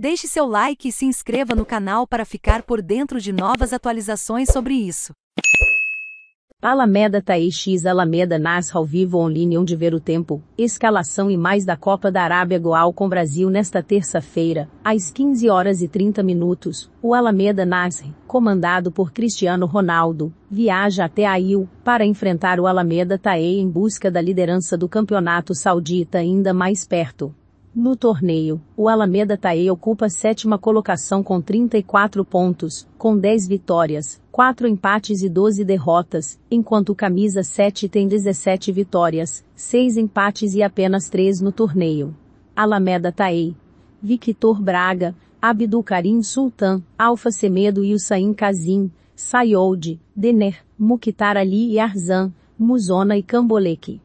Deixe seu like e se inscreva no canal para ficar por dentro de novas atualizações sobre isso. Alameda Taix Alameda Nasr ao vivo online onde ver o tempo, escalação e mais da Copa da Arábia Goal com Brasil nesta terça-feira, às 15 horas e 30 minutos. O Alameda Nasr, comandado por Cristiano Ronaldo, viaja até Ail para enfrentar o Alameda Taei em busca da liderança do campeonato saudita ainda mais perto. No torneio, o Alameda Tae ocupa a sétima colocação com 34 pontos, com 10 vitórias, 4 empates e 12 derrotas, enquanto o Camisa 7 tem 17 vitórias, 6 empates e apenas 3 no torneio. Alameda Tae, Victor Braga, Abdul Karim Sultan, Alfa Semedo e Usain Kazim, Sayoud, Dener, Mukhtar Ali e Arzan, Muzona e Cambolek.